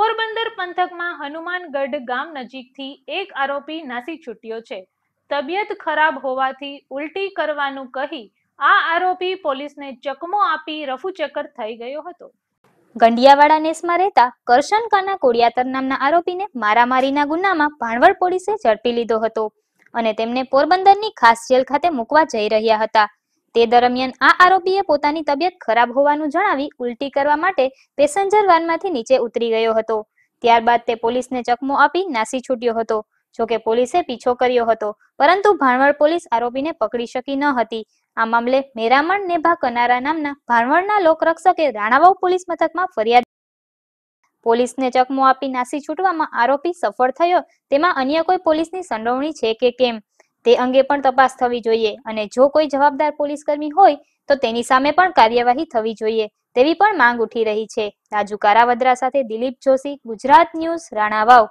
પોરબંદર પંથકમાં હનુમાનગઢ ગામ નજીકથી એક આરોપી નાસી છૂટ્યો છે તબિયત ખરાબ હોવાથી ઉલટી કરવાનું કહી આ આરોપી પોલીસને ચકમો આપી રફુચક્કર થઈ ગયો હતો ગંડિયાવાડા નેસમાં રહેતા કરશનકાના કોડિયાતર નામના આરોપીને મારામારીના ગુનામાં ભાણવડ પોલીસે ઝડપી લીધો હતો અને તેમને પોરબંદરની ખાસ જેલ ખાતે મૂકવા જઈ રહ્યા હતા તે દરમિયાન આ આરોપીએ પોતાની તબિયત ખરાબ હોવાનું જણાવી ઉલટી કરવા માટે પેસેન્જર વાનમાંથી નીચે ઉતરી ગયો હતો ત્યારબાદ તે પોલીસને ચકમો આપી નાસી છૂટ્યો હતો જોકે પોલીસે પીછો કર્યો હતો પરંતુ ભાણવડ પોલીસ આરોપીને પકડી શકી ન હતી આ મામલે મેરામણ નેભા કનારા નામના ભાણવડના લોકરક્ષકે રાણાવાવ પોલીસ મથકમાં ફરિયાદ પોલીસને ચકમો આપી નાસી છૂટવામાં આરોપી સફળ થયો તેમાં અન્ય કોઈ પોલીસની સંડોવણી છે કે કેમ તે અંગે પણ તપાસ થવી જોઈએ અને જો કોઈ જવાબદાર પોલીસકર્મી હોય તો તેની સામે પણ કાર્યવાહી થવી જોઈએ તેવી પણ માંગ ઉઠી રહી છે રાજુ કારાવદ્રા સાથે દિલીપ જોશી ગુજરાત ન્યૂઝ રાણાવાવ